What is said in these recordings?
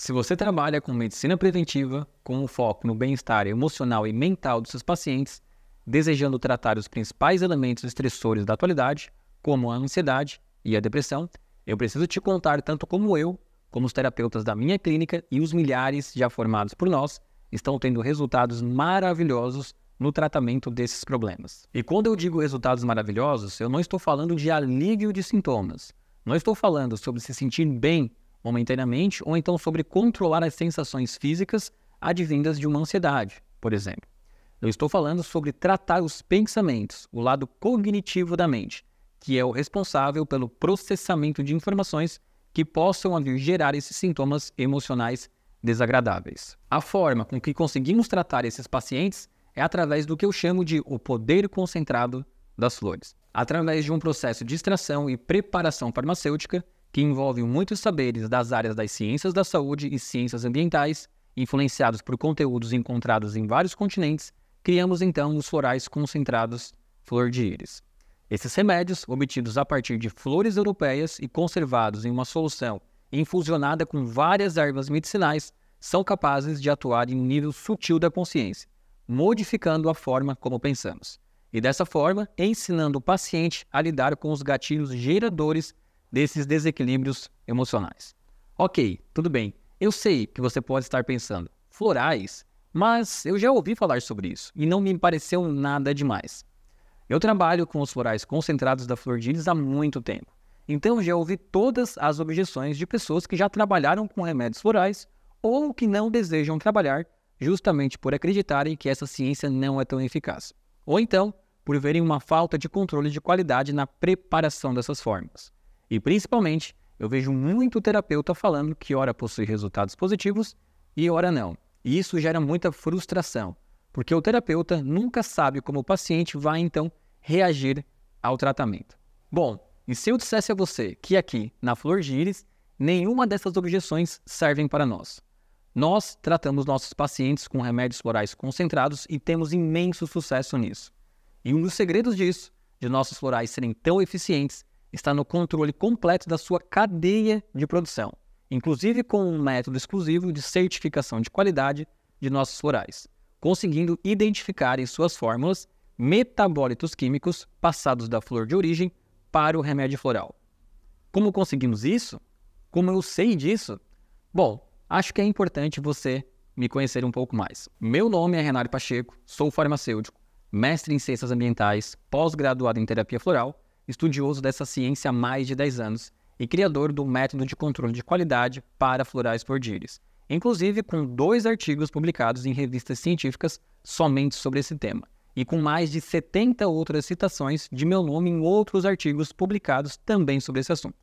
Se você trabalha com medicina preventiva, com um foco no bem-estar emocional e mental dos seus pacientes, desejando tratar os principais elementos estressores da atualidade, como a ansiedade e a depressão, eu preciso te contar tanto como eu, como os terapeutas da minha clínica e os milhares já formados por nós, estão tendo resultados maravilhosos no tratamento desses problemas. E quando eu digo resultados maravilhosos, eu não estou falando de alívio de sintomas. Não estou falando sobre se sentir bem momentaneamente, ou então sobre controlar as sensações físicas advindas de uma ansiedade, por exemplo. Eu estou falando sobre tratar os pensamentos, o lado cognitivo da mente, que é o responsável pelo processamento de informações que possam vir gerar esses sintomas emocionais desagradáveis. A forma com que conseguimos tratar esses pacientes é através do que eu chamo de o poder concentrado das flores. Através de um processo de extração e preparação farmacêutica, que envolve muitos saberes das áreas das ciências da saúde e ciências ambientais, influenciados por conteúdos encontrados em vários continentes, criamos então os florais concentrados flor de íris. Esses remédios, obtidos a partir de flores europeias e conservados em uma solução infusionada com várias ervas medicinais, são capazes de atuar em um nível sutil da consciência, modificando a forma como pensamos. E dessa forma, ensinando o paciente a lidar com os gatilhos geradores desses desequilíbrios emocionais. Ok, tudo bem. Eu sei que você pode estar pensando, florais, mas eu já ouvi falar sobre isso e não me pareceu nada demais. Eu trabalho com os florais concentrados da flor de íris há muito tempo, então já ouvi todas as objeções de pessoas que já trabalharam com remédios florais ou que não desejam trabalhar justamente por acreditarem que essa ciência não é tão eficaz, ou então por verem uma falta de controle de qualidade na preparação dessas formas. E principalmente, eu vejo muito terapeuta falando que ora possui resultados positivos e ora não. E isso gera muita frustração, porque o terapeuta nunca sabe como o paciente vai então reagir ao tratamento. Bom, e se eu dissesse a você que aqui na Flor de nenhuma dessas objeções servem para nós. Nós tratamos nossos pacientes com remédios florais concentrados e temos imenso sucesso nisso. E um dos segredos disso, de nossos florais serem tão eficientes, está no controle completo da sua cadeia de produção, inclusive com um método exclusivo de certificação de qualidade de nossos florais, conseguindo identificar em suas fórmulas metabólitos químicos passados da flor de origem para o remédio floral. Como conseguimos isso? Como eu sei disso? Bom, acho que é importante você me conhecer um pouco mais. Meu nome é Renato Pacheco, sou farmacêutico, mestre em ciências ambientais, pós-graduado em terapia floral estudioso dessa ciência há mais de 10 anos e criador do método de controle de qualidade para florais cordílis, inclusive com dois artigos publicados em revistas científicas somente sobre esse tema, e com mais de 70 outras citações de meu nome em outros artigos publicados também sobre esse assunto.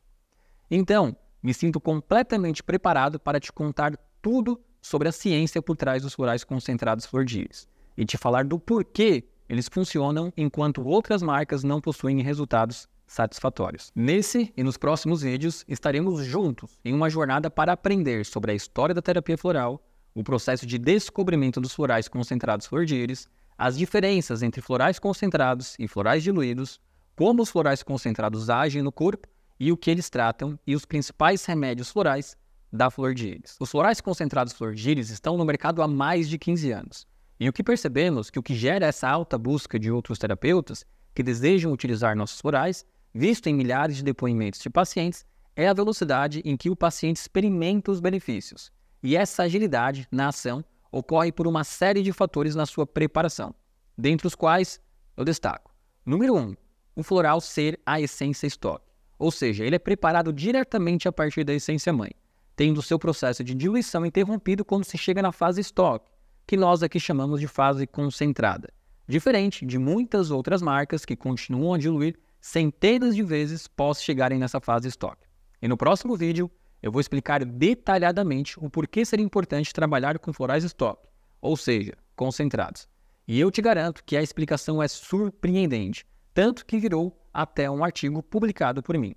Então, me sinto completamente preparado para te contar tudo sobre a ciência por trás dos florais concentrados flordílis e te falar do porquê eles funcionam enquanto outras marcas não possuem resultados satisfatórios. Nesse e nos próximos vídeos estaremos juntos em uma jornada para aprender sobre a história da terapia floral, o processo de descobrimento dos florais concentrados Flordires, as diferenças entre florais concentrados e florais diluídos, como os florais concentrados agem no corpo e o que eles tratam e os principais remédios florais da Flordires. Os florais concentrados Flordires estão no mercado há mais de 15 anos e o que percebemos que o que gera essa alta busca de outros terapeutas que desejam utilizar nossos florais, visto em milhares de depoimentos de pacientes, é a velocidade em que o paciente experimenta os benefícios. E essa agilidade na ação ocorre por uma série de fatores na sua preparação, dentre os quais eu destaco: número 1, um, o floral ser a essência estoque, ou seja, ele é preparado diretamente a partir da essência mãe, tendo seu processo de diluição interrompido quando se chega na fase estoque que nós aqui chamamos de fase concentrada, diferente de muitas outras marcas que continuam a diluir centenas de vezes após chegarem nessa fase estoque. E no próximo vídeo, eu vou explicar detalhadamente o porquê seria importante trabalhar com florais estoque, ou seja, concentrados. E eu te garanto que a explicação é surpreendente, tanto que virou até um artigo publicado por mim.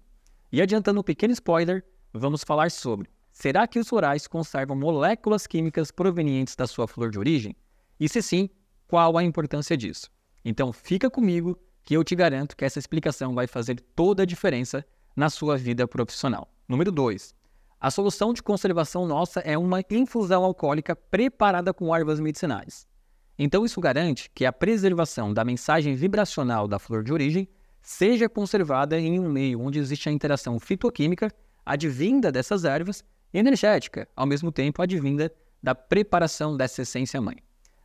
E adiantando um pequeno spoiler, vamos falar sobre Será que os florais conservam moléculas químicas provenientes da sua flor de origem? E se sim, qual a importância disso? Então fica comigo que eu te garanto que essa explicação vai fazer toda a diferença na sua vida profissional. Número 2. A solução de conservação nossa é uma infusão alcoólica preparada com ervas medicinais. Então isso garante que a preservação da mensagem vibracional da flor de origem seja conservada em um meio onde existe a interação fitoquímica advinda dessas ervas e energética, ao mesmo tempo advinda da preparação dessa essência mãe.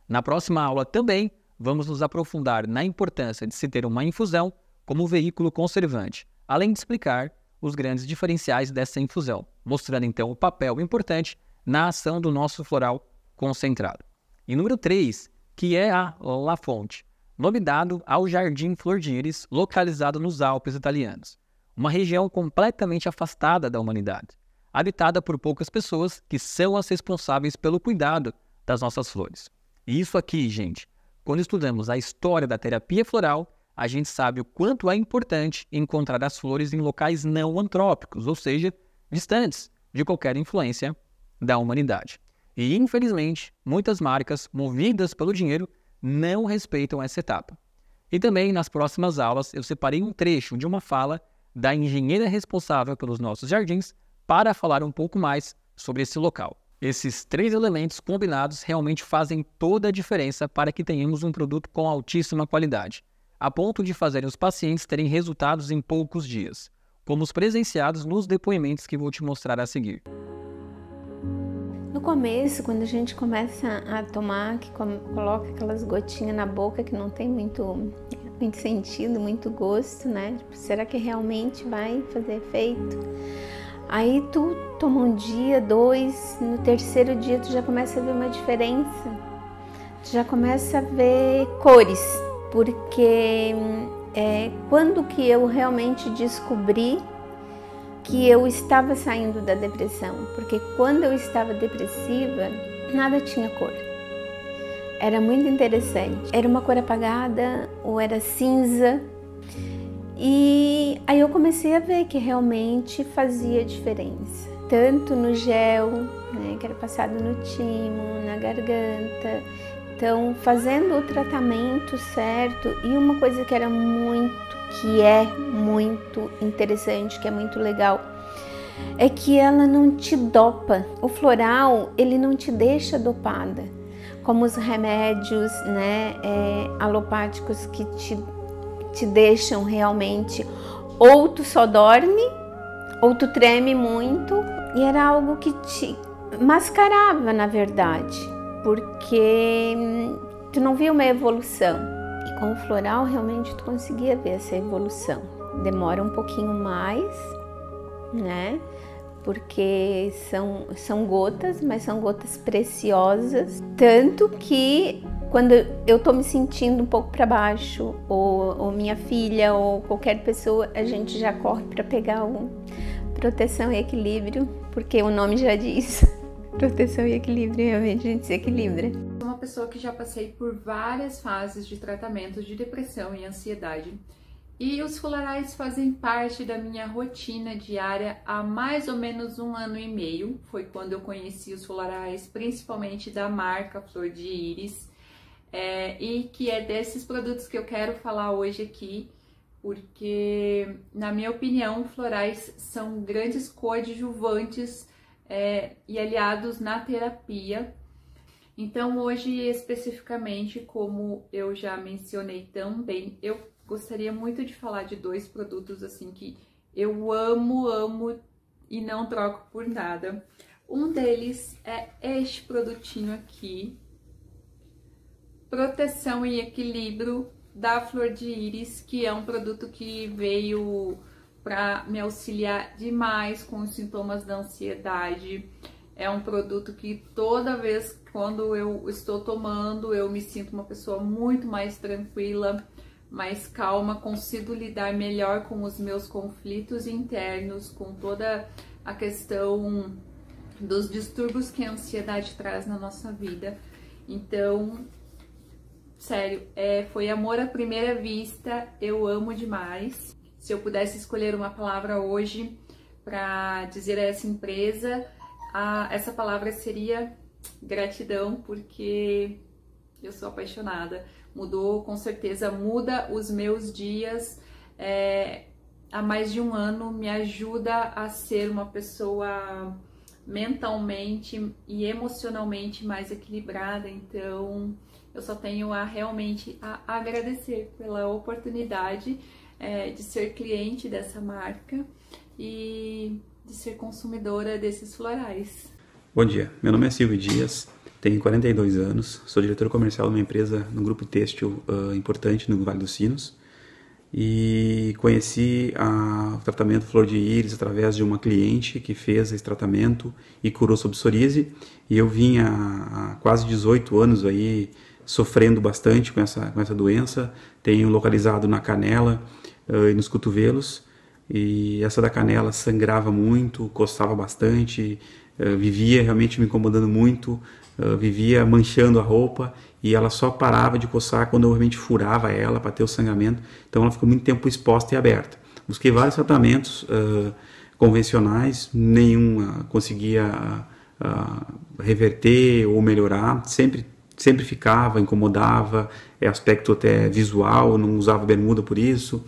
Na próxima aula também vamos nos aprofundar na importância de se ter uma infusão como veículo conservante, além de explicar os grandes diferenciais dessa infusão, mostrando então o papel importante na ação do nosso floral concentrado. E número 3, que é a La Fonte, nome dado ao Jardim Flor de localizado nos Alpes italianos, uma região completamente afastada da humanidade habitada por poucas pessoas que são as responsáveis pelo cuidado das nossas flores. E isso aqui, gente, quando estudamos a história da terapia floral, a gente sabe o quanto é importante encontrar as flores em locais não antrópicos, ou seja, distantes de qualquer influência da humanidade. E, infelizmente, muitas marcas, movidas pelo dinheiro, não respeitam essa etapa. E também, nas próximas aulas, eu separei um trecho de uma fala da engenheira responsável pelos nossos jardins, para falar um pouco mais sobre esse local. Esses três elementos combinados realmente fazem toda a diferença para que tenhamos um produto com altíssima qualidade, a ponto de fazerem os pacientes terem resultados em poucos dias, como os presenciados nos depoimentos que vou te mostrar a seguir. No começo, quando a gente começa a tomar, que coloca aquelas gotinhas na boca que não tem muito, muito sentido, muito gosto, né? Tipo, será que realmente vai fazer efeito? Aí tu toma um dia, dois, no terceiro dia tu já começa a ver uma diferença. Tu já começa a ver cores, porque é, quando que eu realmente descobri que eu estava saindo da depressão, porque quando eu estava depressiva, nada tinha cor. Era muito interessante. Era uma cor apagada ou era cinza, e aí eu comecei a ver que realmente fazia diferença, tanto no gel, né, que era passado no timo, na garganta. Então, fazendo o tratamento certo e uma coisa que era muito, que é muito interessante, que é muito legal, é que ela não te dopa. O floral, ele não te deixa dopada, como os remédios, né, é, alopáticos que te te deixam realmente ou tu só dorme ou tu treme muito e era algo que te mascarava na verdade porque hum, tu não via uma evolução e com o floral realmente tu conseguia ver essa evolução demora um pouquinho mais né porque são, são gotas, mas são gotas preciosas, tanto que quando eu tô me sentindo um pouco para baixo, ou, ou, minha filha, ou qualquer pessoa, a gente já corre para pegar o proteção e equilíbrio, porque o nome já diz. proteção e equilíbrio, realmente a gente se equilibra. Sou uma pessoa que já passei por várias fases de tratamento de depressão e ansiedade. E os funerais fazem parte da minha rotina diária há mais ou menos um ano e meio. Foi quando eu conheci os funerais, principalmente da marca Flor de Íris é, e que é desses produtos que eu quero falar hoje aqui, porque, na minha opinião, florais são grandes coadjuvantes é, e aliados na terapia. Então, hoje especificamente, como eu já mencionei também, eu gostaria muito de falar de dois produtos assim que eu amo, amo e não troco por nada. Um deles é este produtinho aqui, proteção e equilíbrio da flor de íris, que é um produto que veio para me auxiliar demais com os sintomas da ansiedade. É um produto que toda vez quando eu estou tomando, eu me sinto uma pessoa muito mais tranquila, mais calma, consigo lidar melhor com os meus conflitos internos, com toda a questão dos distúrbios que a ansiedade traz na nossa vida. Então, Sério, é, foi amor à primeira vista, eu amo demais. Se eu pudesse escolher uma palavra hoje para dizer a essa empresa, a, essa palavra seria gratidão, porque eu sou apaixonada. Mudou, com certeza, muda os meus dias. É, há mais de um ano me ajuda a ser uma pessoa mentalmente e emocionalmente mais equilibrada. Então, eu só tenho a realmente a agradecer pela oportunidade é, de ser cliente dessa marca e de ser consumidora desses florais. Bom dia, meu nome é Silvio Dias, tenho 42 anos, sou diretor comercial de uma empresa no grupo têxtil uh, importante no Vale dos Sinos e conheci a, o tratamento flor de íris através de uma cliente que fez esse tratamento e curou sob psoríase e eu vinha há quase 18 anos aí sofrendo bastante com essa, com essa doença, tenho localizado na canela uh, e nos cotovelos, e essa da canela sangrava muito, coçava bastante, uh, vivia realmente me incomodando muito, uh, vivia manchando a roupa, e ela só parava de coçar quando eu realmente furava ela para ter o sangramento, então ela ficou muito tempo exposta e aberta. Busquei vários tratamentos convencionais, nenhum conseguia ah, ah, reverter ou melhorar, sempre sempre ficava, incomodava, é aspecto até visual, não usava bermuda por isso.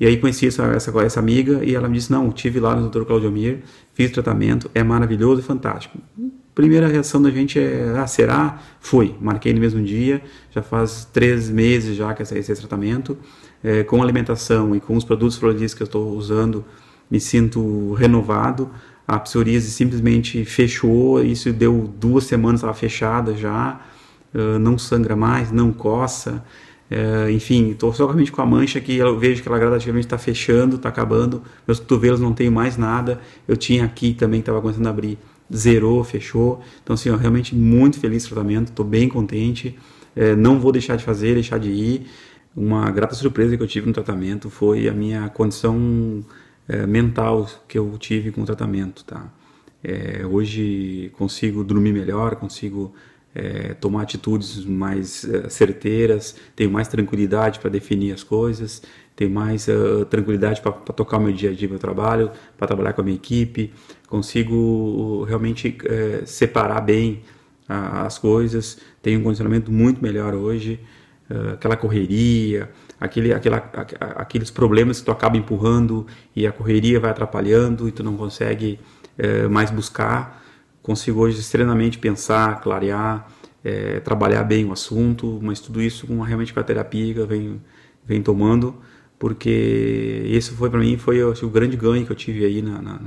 E aí conheci essa, essa, essa amiga e ela me disse, não, tive lá no Dr. Claudio Mir, fiz tratamento, é maravilhoso e fantástico. Primeira reação da gente é, ah, será? Foi, marquei no mesmo dia, já faz três meses já que esse, esse tratamento, é, com alimentação e com os produtos florais que eu estou usando, me sinto renovado, a psoríase simplesmente fechou, isso deu duas semanas, estava fechada já, não sangra mais, não coça. enfim, estou só com a mancha que eu vejo que ela gradativamente está fechando, está acabando. Meus cotovelos não tenho mais nada. Eu tinha aqui também, estava começando a abrir, zerou, fechou. Então, assim, ó, realmente muito feliz com o tratamento, estou bem contente. É, não vou deixar de fazer, deixar de ir. Uma grata surpresa que eu tive no tratamento foi a minha condição é, mental que eu tive com o tratamento, tá? É, hoje consigo dormir melhor, consigo é, tomar atitudes mais é, certeiras, tenho mais tranquilidade para definir as coisas, tenho mais é, tranquilidade para tocar o meu dia a dia, meu trabalho, para trabalhar com a minha equipe, consigo realmente é, separar bem a, as coisas, tenho um condicionamento muito melhor hoje, é, aquela correria, aquele, aquela, a, aqueles problemas que tu acaba empurrando e a correria vai atrapalhando e tu não consegue é, mais buscar consigo hoje serenamente pensar, clarear, é, trabalhar bem o assunto, mas tudo isso com realmente com a terapia que eu venho, venho tomando, porque esse foi para mim foi acho, o grande ganho que eu tive aí na, na,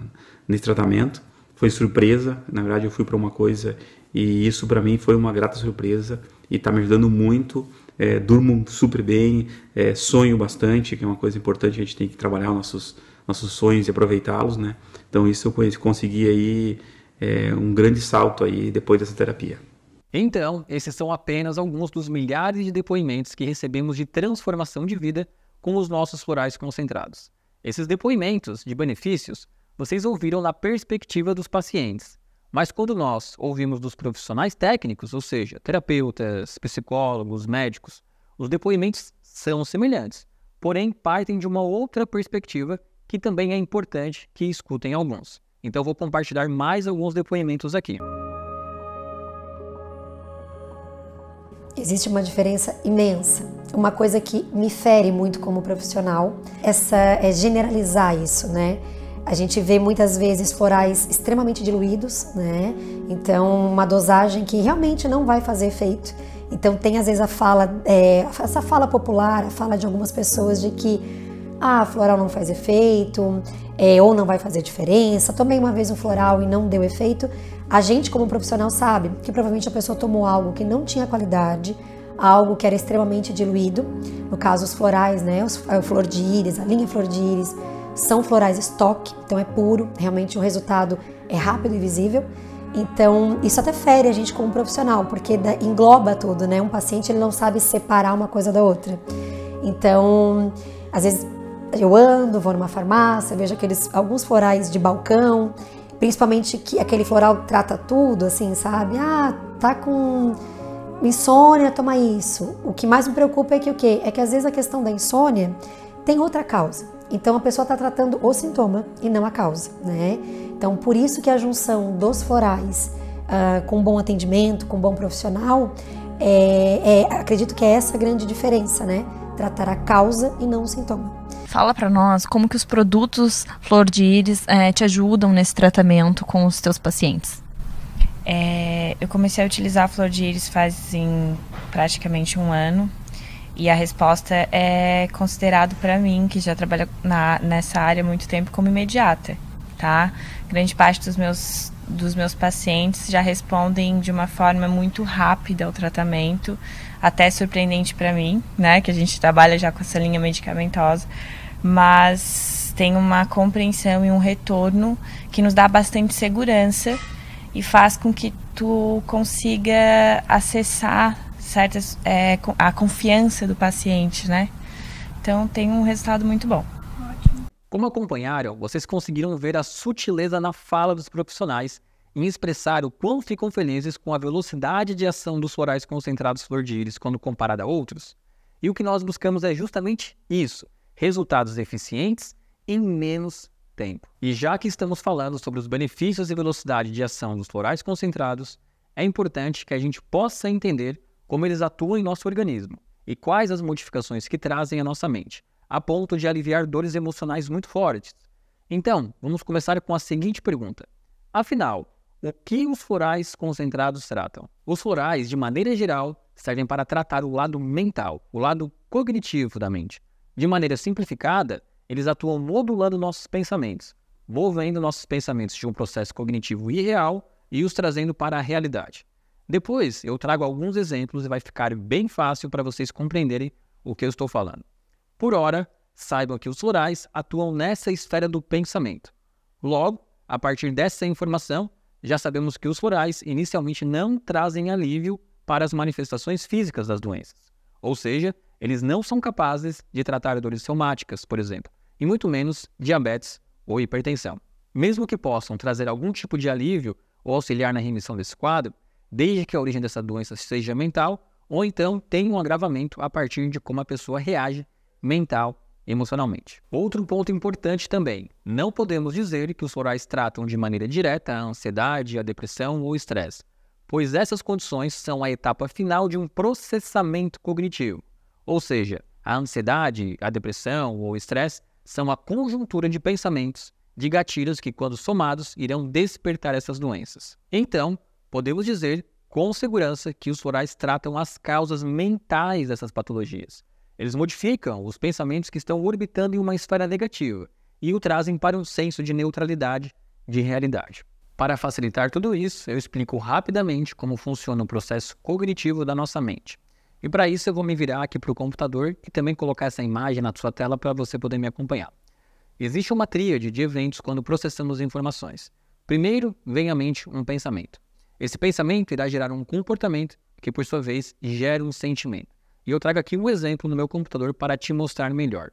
nesse tratamento. Foi surpresa, na verdade eu fui para uma coisa e isso para mim foi uma grata surpresa e está me ajudando muito. É, durmo super bem, é, sonho bastante, que é uma coisa importante, a gente tem que trabalhar nossos, nossos sonhos e aproveitá-los, né? Então isso eu consegui aí é, um grande salto aí depois dessa terapia. Então, esses são apenas alguns dos milhares de depoimentos que recebemos de transformação de vida com os nossos florais concentrados. Esses depoimentos de benefícios vocês ouviram na perspectiva dos pacientes, mas quando nós ouvimos dos profissionais técnicos, ou seja, terapeutas, psicólogos, médicos, os depoimentos são semelhantes, porém partem de uma outra perspectiva que também é importante que escutem alguns. Então eu vou compartilhar mais alguns depoimentos aqui. Existe uma diferença imensa. Uma coisa que me fere muito como profissional essa é generalizar isso, né? A gente vê muitas vezes florais extremamente diluídos, né? Então, uma dosagem que realmente não vai fazer efeito. Então, tem às vezes a fala, é, essa fala popular, a fala de algumas pessoas de que ah, floral não faz efeito, é, ou não vai fazer diferença, tomei uma vez um floral e não deu efeito, a gente como profissional sabe que provavelmente a pessoa tomou algo que não tinha qualidade, algo que era extremamente diluído, no caso os florais, né, os, é o flor de íris, a linha flor de íris, são florais estoque, então é puro, realmente o resultado é rápido e visível. Então, isso até fere a gente como profissional, porque engloba tudo, né? Um paciente ele não sabe separar uma coisa da outra. Então, às vezes eu ando, vou numa farmácia, vejo aqueles alguns florais de balcão, principalmente que aquele floral trata tudo, assim, sabe? Ah, tá com insônia, toma isso. O que mais me preocupa é que o quê? É que às vezes a questão da insônia tem outra causa. Então a pessoa está tratando o sintoma e não a causa, né? Então por isso que a junção dos florais uh, com bom atendimento, com bom profissional, é, é, acredito que é essa a grande diferença, né? Tratar a causa e não o sintoma. Fala para nós como que os produtos Flor de Íris é, te ajudam nesse tratamento com os teus pacientes. É, eu comecei a utilizar a Flor de Íris fazem praticamente um ano. E a resposta é considerado para mim, que já trabalha nessa área há muito tempo, como imediata, tá? Grande parte dos meus, dos meus pacientes já respondem de uma forma muito rápida ao tratamento, até surpreendente para mim, né? Que a gente trabalha já com essa linha medicamentosa mas tem uma compreensão e um retorno que nos dá bastante segurança e faz com que tu consiga acessar certas é, a confiança do paciente, né? Então tem um resultado muito bom. Ótimo. Como acompanharam, vocês conseguiram ver a sutileza na fala dos profissionais em expressar o quão ficam felizes com a velocidade de ação dos florais concentrados flor de íris quando comparada a outros. E o que nós buscamos é justamente isso resultados eficientes em menos tempo. E já que estamos falando sobre os benefícios e velocidade de ação dos florais concentrados, é importante que a gente possa entender como eles atuam em nosso organismo e quais as modificações que trazem à nossa mente, a ponto de aliviar dores emocionais muito fortes. Então, vamos começar com a seguinte pergunta: Afinal, o que os florais concentrados tratam? Os florais, de maneira geral, servem para tratar o lado mental, o lado cognitivo da mente, de maneira simplificada, eles atuam modulando nossos pensamentos, movendo nossos pensamentos de um processo cognitivo irreal e os trazendo para a realidade. Depois eu trago alguns exemplos e vai ficar bem fácil para vocês compreenderem o que eu estou falando. Por ora, saibam que os florais atuam nessa esfera do pensamento. Logo, a partir dessa informação, já sabemos que os florais inicialmente não trazem alívio para as manifestações físicas das doenças. Ou seja, eles não são capazes de tratar dores somáticas, por exemplo, e muito menos diabetes ou hipertensão. Mesmo que possam trazer algum tipo de alívio ou auxiliar na remissão desse quadro, desde que a origem dessa doença seja mental ou então tenha um agravamento a partir de como a pessoa reage mental emocionalmente. Outro ponto importante também: não podemos dizer que os florais tratam de maneira direta a ansiedade, a depressão ou o estresse, pois essas condições são a etapa final de um processamento cognitivo. Ou seja, a ansiedade, a depressão ou o estresse são a conjuntura de pensamentos, de gatilhos que, quando somados, irão despertar essas doenças. Então, podemos dizer com segurança que os florais tratam as causas mentais dessas patologias. Eles modificam os pensamentos que estão orbitando em uma esfera negativa e o trazem para um senso de neutralidade de realidade. Para facilitar tudo isso, eu explico rapidamente como funciona o processo cognitivo da nossa mente. E para isso eu vou me virar aqui para o computador e também colocar essa imagem na sua tela para você poder me acompanhar. Existe uma tríade de eventos quando processamos informações. Primeiro, vem à mente um pensamento. Esse pensamento irá gerar um comportamento que, por sua vez, gera um sentimento. E eu trago aqui um exemplo no meu computador para te mostrar melhor.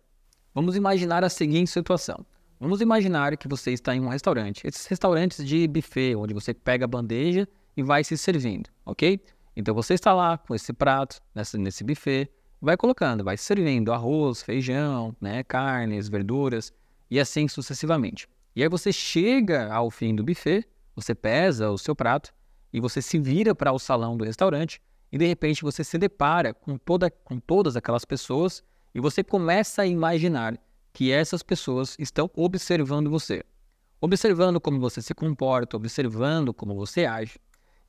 Vamos imaginar a seguinte situação. Vamos imaginar que você está em um restaurante. Esses restaurantes de buffet, onde você pega a bandeja e vai se servindo, ok? Então você está lá com esse prato, nessa, nesse buffet, vai colocando, vai servindo arroz, feijão, né, carnes, verduras e assim sucessivamente. E aí você chega ao fim do buffet, você pesa o seu prato e você se vira para o salão do restaurante e de repente você se depara com, toda, com todas aquelas pessoas e você começa a imaginar que essas pessoas estão observando você. Observando como você se comporta, observando como você age,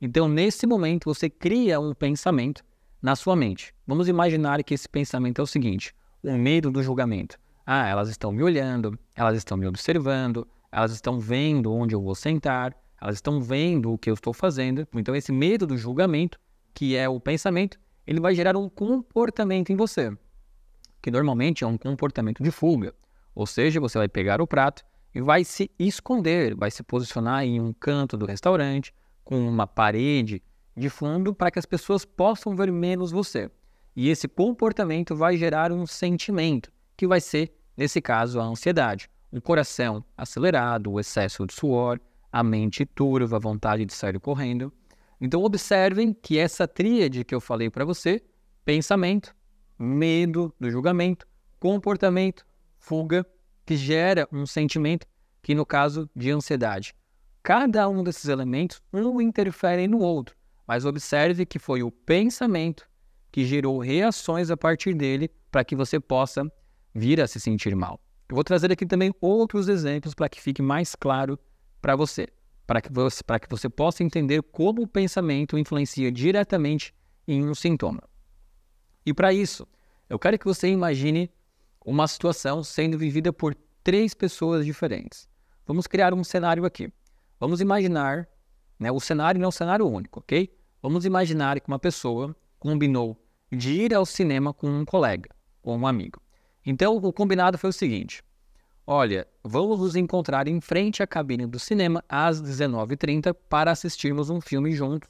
então, nesse momento, você cria um pensamento na sua mente. Vamos imaginar que esse pensamento é o seguinte: o medo do julgamento. Ah, elas estão me olhando, elas estão me observando, elas estão vendo onde eu vou sentar, elas estão vendo o que eu estou fazendo. Então, esse medo do julgamento, que é o pensamento, ele vai gerar um comportamento em você, que normalmente é um comportamento de fuga. Ou seja, você vai pegar o prato e vai se esconder, vai se posicionar em um canto do restaurante, com uma parede de fundo para que as pessoas possam ver menos você. E esse comportamento vai gerar um sentimento, que vai ser, nesse caso, a ansiedade. O coração acelerado, o excesso de suor, a mente turva, a vontade de sair correndo. Então, observem que essa tríade que eu falei para você pensamento, medo do julgamento, comportamento, fuga, que gera um sentimento que no caso de ansiedade. Cada um desses elementos não interfere no outro, mas observe que foi o pensamento que gerou reações a partir dele para que você possa vir a se sentir mal. Eu vou trazer aqui também outros exemplos para que fique mais claro para você, para que você, para que você possa entender como o pensamento influencia diretamente em um sintoma. E para isso, eu quero que você imagine uma situação sendo vivida por três pessoas diferentes. Vamos criar um cenário aqui. Vamos imaginar, né, o cenário não é um cenário único, ok? Vamos imaginar que uma pessoa combinou de ir ao cinema com um colega ou um amigo. Então, o combinado foi o seguinte: Olha, vamos nos encontrar em frente à cabine do cinema às 19h30 para assistirmos um filme juntos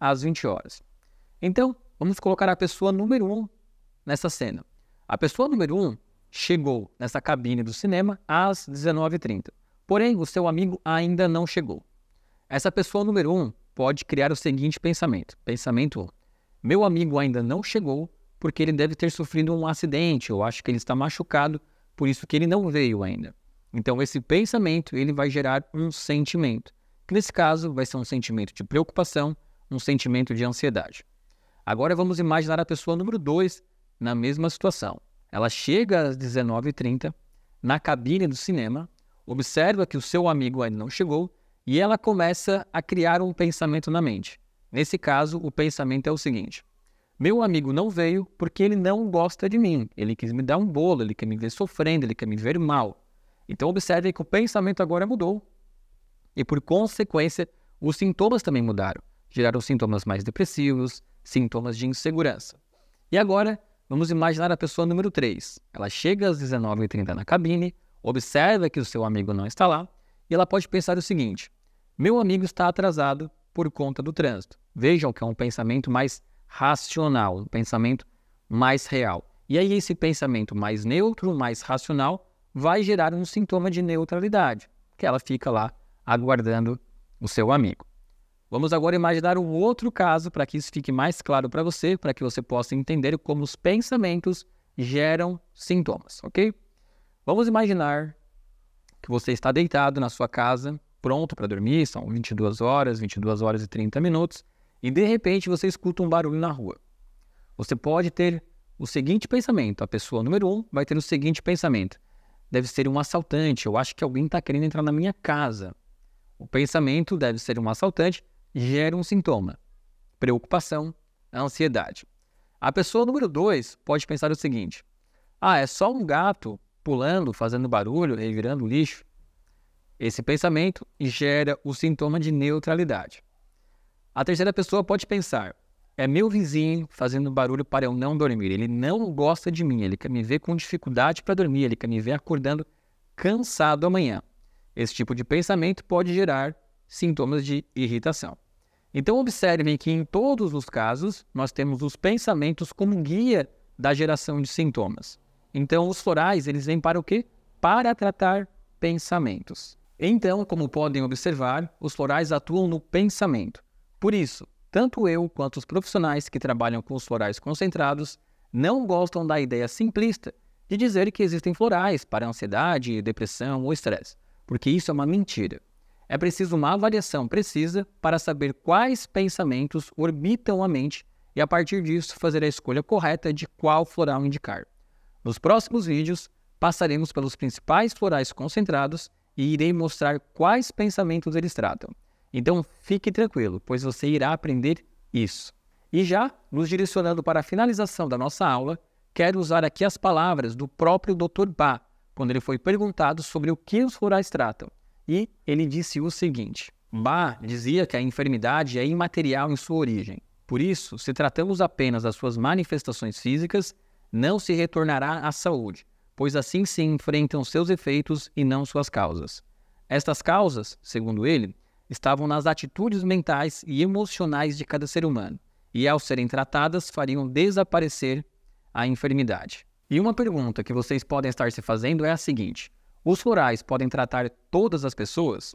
às 20 horas. Então, vamos colocar a pessoa número 1 um nessa cena. A pessoa número 1 um chegou nessa cabine do cinema às 19h30. Porém, o seu amigo ainda não chegou. Essa pessoa número 1 um pode criar o seguinte pensamento: pensamento Um, meu amigo ainda não chegou porque ele deve ter sofrido um acidente, eu acho que ele está machucado, por isso que ele não veio ainda. Então esse pensamento, ele vai gerar um sentimento, que nesse caso vai ser um sentimento de preocupação, um sentimento de ansiedade. Agora vamos imaginar a pessoa número 2 na mesma situação. Ela chega às 19h30 na cabine do cinema, observa que o seu amigo ainda não chegou e ela começa a criar um pensamento na mente. Nesse caso, o pensamento é o seguinte: meu amigo não veio porque ele não gosta de mim. Ele quis me dar um bolo, ele quer me ver sofrendo, ele quer me ver mal. Então observe que o pensamento agora mudou. E por consequência, os sintomas também mudaram. Geraram sintomas mais depressivos, sintomas de insegurança. E agora, vamos imaginar a pessoa número 3. Ela chega às 19h30 na cabine, observa que o seu amigo não está lá e ela pode pensar o seguinte: meu amigo está atrasado por conta do trânsito. Vejam que é um pensamento mais racional, um pensamento mais real. E aí, esse pensamento mais neutro, mais racional, vai gerar um sintoma de neutralidade, que ela fica lá aguardando o seu amigo. Vamos agora imaginar um outro caso para que isso fique mais claro para você, para que você possa entender como os pensamentos geram sintomas, ok? Vamos imaginar que você está deitado na sua casa, pronto para dormir, são 22 horas, 22 horas e 30 minutos, e de repente você escuta um barulho na rua. Você pode ter o seguinte pensamento: a pessoa número um vai ter o seguinte pensamento. Deve ser um assaltante, eu acho que alguém está querendo entrar na minha casa. O pensamento deve ser um assaltante gera um sintoma: preocupação, ansiedade. A pessoa número dois pode pensar o seguinte: ah, é só um gato pulando, fazendo barulho, revirando lixo. Esse pensamento gera o sintoma de neutralidade. A terceira pessoa pode pensar: é meu vizinho fazendo barulho para eu não dormir. Ele não gosta de mim, ele quer me ver com dificuldade para dormir, ele quer me ver acordando cansado amanhã. Esse tipo de pensamento pode gerar sintomas de irritação. Então, observem que em todos os casos nós temos os pensamentos como guia da geração de sintomas. Então, os florais, eles vêm para o quê? Para tratar pensamentos. Então, como podem observar, os florais atuam no pensamento. Por isso, tanto eu quanto os profissionais que trabalham com os florais concentrados não gostam da ideia simplista de dizer que existem florais para ansiedade, depressão ou estresse, porque isso é uma mentira. É preciso uma avaliação precisa para saber quais pensamentos orbitam a mente e, a partir disso, fazer a escolha correta de qual floral indicar. Nos próximos vídeos, passaremos pelos principais florais concentrados e irei mostrar quais pensamentos eles tratam. Então fique tranquilo, pois você irá aprender isso. E já nos direcionando para a finalização da nossa aula, quero usar aqui as palavras do próprio Dr. Ba, quando ele foi perguntado sobre o que os florais tratam. E ele disse o seguinte: Ba dizia que a enfermidade é imaterial em sua origem. Por isso, se tratamos apenas das suas manifestações físicas, não se retornará à saúde, pois assim se enfrentam seus efeitos e não suas causas. Estas causas, segundo ele, estavam nas atitudes mentais e emocionais de cada ser humano, e ao serem tratadas fariam desaparecer a enfermidade. E uma pergunta que vocês podem estar se fazendo é a seguinte: os florais podem tratar todas as pessoas?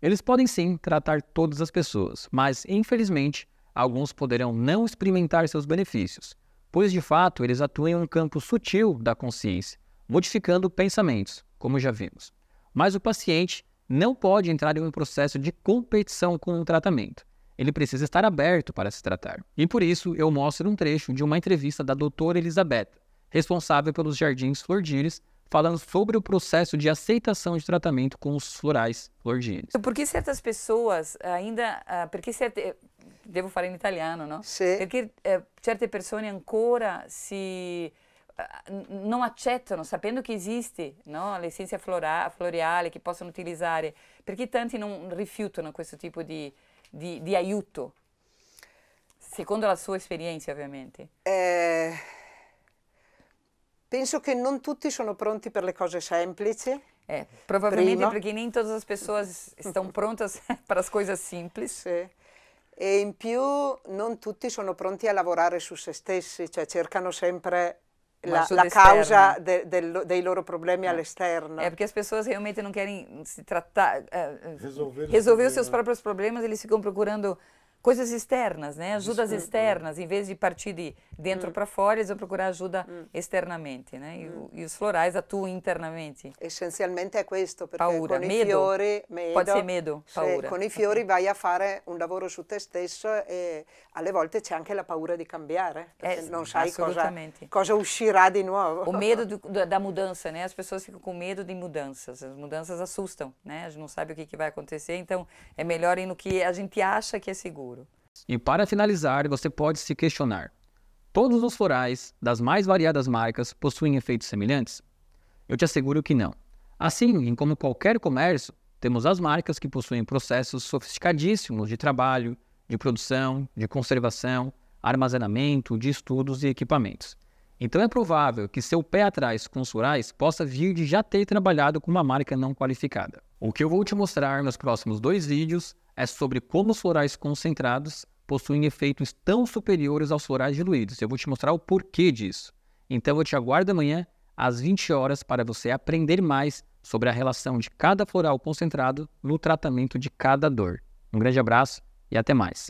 Eles podem sim tratar todas as pessoas, mas infelizmente alguns poderão não experimentar seus benefícios, pois de fato eles atuam em um campo sutil da consciência, modificando pensamentos, como já vimos. Mas o paciente não pode entrar em um processo de competição com o tratamento. Ele precisa estar aberto para se tratar. E por isso eu mostro um trecho de uma entrevista da doutora Elisabetta, responsável pelos Jardins Flordires, falando sobre o processo de aceitação de tratamento com os florais florgines. Por que certas pessoas ainda, uh, ah, porque certe, eh, devo falar em italiano, não? Sim. Perché uh, eh, certe persone ancora si uh, non accettano, sapendo che esiste no? l'essenza flora, floreale que possono utilizzare, perché tanti não rifiutano questo tipo di, di, aiuto? Segundo a sua esperienza, obviamente. Eh... Penso che non tutti sono pronti per le cose semplici. É, eh, provavelmente prima. porque nem todas as pessoas estão prontas para as coisas simples. Sì. E in più non tutti sono pronti a lavorare su se stessi, cioè cercano sempre la, causa de, de, dei loro problemi é. Eh. all'esterno. É porque as pessoas realmente não querem se tratar, uh, resolver, resolver os seus próprios problemas, eles ficam procurando coisas externas, né? Ajudas Desculpa. externas, em vez de partir de dentro hum. para fora, eles vão procurar ajuda hum. externamente, né? E, hum. e, os florais atuam internamente. Essencialmente é isso, perché paura, con medo. i fiori, medo, pode ser medo, paura. Con i fiori vai a fare un lavoro su te stesso e alle volte c'è anche la paura di cambiare, perché é, non sai cosa, cosa uscirà di nuovo. O medo do, da mudança, né? As pessoas ficam com medo de mudanças, as mudanças assustam, né? A gente não sabe o que, que vai acontecer, então é melhor ir no que a gente acha que é seguro. E para finalizar, você pode se questionar: todos os florais das mais variadas marcas possuem efeitos semelhantes? Eu te asseguro que não. Assim, como qualquer comércio, temos as marcas que possuem processos sofisticadíssimos de trabalho, de produção, de conservação, armazenamento, de estudos e equipamentos. Então é provável que seu pé atrás com os florais possa vir de já ter trabalhado com uma marca não qualificada. O que eu vou te mostrar nos próximos dois vídeos é sobre como os florais concentrados possuem efeitos tão superiores aos florais diluídos. Eu vou te mostrar o porquê disso. Então eu te aguardo amanhã às 20 horas para você aprender mais sobre a relação de cada floral concentrado no tratamento de cada dor. Um grande abraço e até mais.